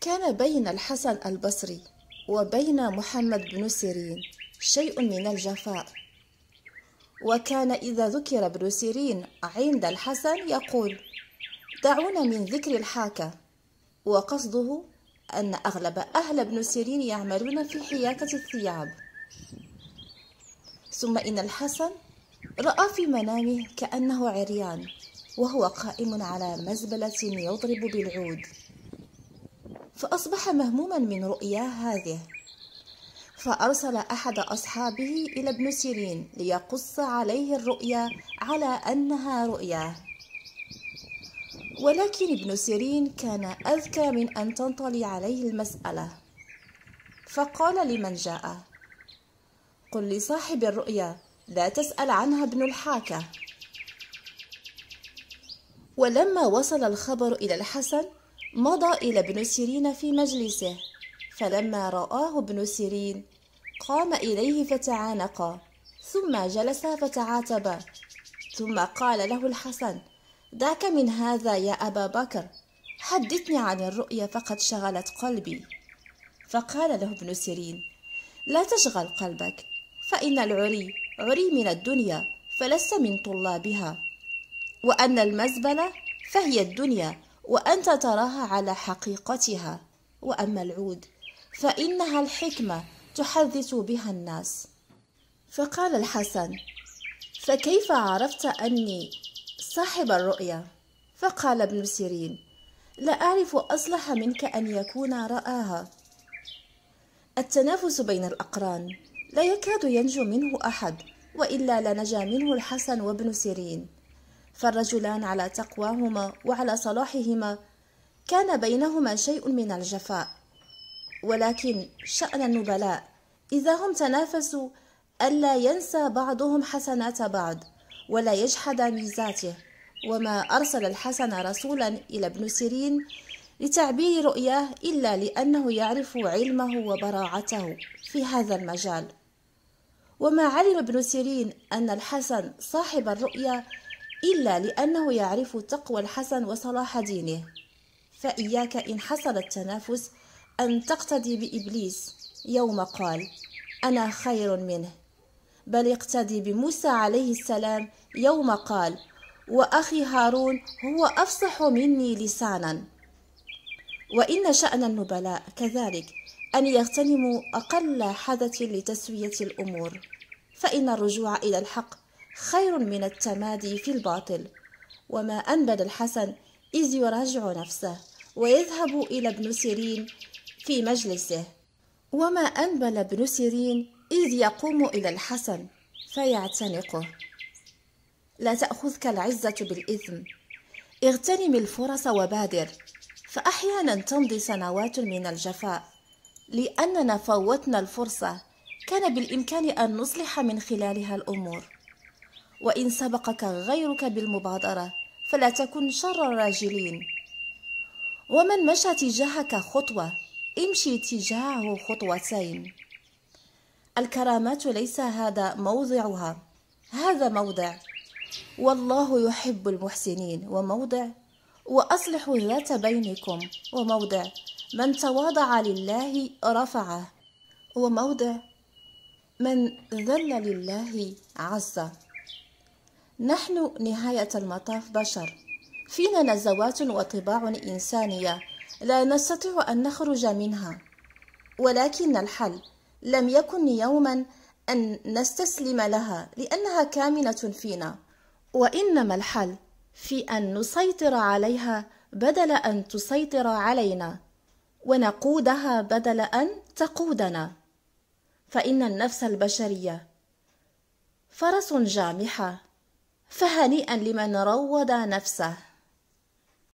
كان بين الحسن البصري وبين محمد بن سيرين شيء من الجفاء وكان إذا ذكر ابن سيرين عند الحسن يقول دعونا من ذكر الحاكة وقصده أن أغلب أهل ابن سيرين يعملون في حياكة الثياب ثم إن الحسن رأى في منامه كأنه عريان وهو قائم على مزبلة يضرب بالعود فأصبح مهموما من رؤياه هذه فأرسل أحد أصحابه إلى ابن سيرين ليقص عليه الرؤيا على أنها رؤياه ولكن ابن سيرين كان أذكى من أن تنطلي عليه المسألة فقال لمن جاء قل لصاحب الرؤيا لا تسأل عنها ابن الحاكة ولما وصل الخبر إلى الحسن مضى إلى ابن سيرين في مجلسه فلما رآه ابن سيرين قام إليه فتعانقا ثم جلس فتعاتبا ثم قال له الحسن دعك من هذا يا أبا بكر حدثني عن الرؤيا فقد شغلت قلبي فقال له ابن سيرين لا تشغل قلبك فإن العري عري من الدنيا فلست من طلابها وأن المزبلة فهي الدنيا وانت تراها على حقيقتها واما العود فانها الحكمه تحدث بها الناس فقال الحسن فكيف عرفت اني صاحب الرؤيا فقال ابن سيرين لا اعرف اصلح منك ان يكون راها التنافس بين الاقران لا يكاد ينجو منه احد والا لنجا منه الحسن وابن سيرين فالرجلان على تقواهما وعلى صلاحهما كان بينهما شيء من الجفاء ولكن شأن النبلاء إذا هم تنافسوا ألا ينسى بعضهم حسنات بعض ولا يجحد ميزاته وما أرسل الحسن رسولا إلى ابن سيرين لتعبير رؤياه إلا لأنه يعرف علمه وبراعته في هذا المجال وما علم ابن سيرين أن الحسن صاحب الرؤيا إلا لأنه يعرف تقوى الحسن وصلاح دينه فإياك إن حصل التنافس أن تقتدي بإبليس يوم قال أنا خير منه بل اقتدي بموسى عليه السلام يوم قال وأخي هارون هو أفصح مني لسانا وإن شأن النبلاء كذلك أن يغتنموا أقل حدث لتسوية الأمور فإن الرجوع إلى الحق خير من التمادي في الباطل وما أنبد الحسن إذ يراجع نفسه ويذهب إلى ابن سيرين في مجلسه وما أنبل ابن سيرين إذ يقوم إلى الحسن فيعتنقه لا تأخذك العزة بالإثم اغتنم الفرص وبادر فأحيانا تمضي سنوات من الجفاء لأننا فوتنا الفرصة كان بالإمكان أن نصلح من خلالها الأمور وإن سبقك غيرك بالمبادرة فلا تكن شر الراجلين ومن مشى تجاهك خطوة امشي تجاهه خطوتين الكرامات ليس هذا موضعها هذا موضع والله يحب المحسنين وموضع وأصلحوا ذات بينكم وموضع من تواضع لله رفعه وموضع من ذل لله عزه نحن نهاية المطاف بشر فينا نزوات وطباع إنسانية لا نستطيع أن نخرج منها ولكن الحل لم يكن يوما أن نستسلم لها لأنها كامنة فينا وإنما الحل في أن نسيطر عليها بدل أن تسيطر علينا ونقودها بدل أن تقودنا فإن النفس البشرية فرس جامحة فهنيئا لمن روض نفسه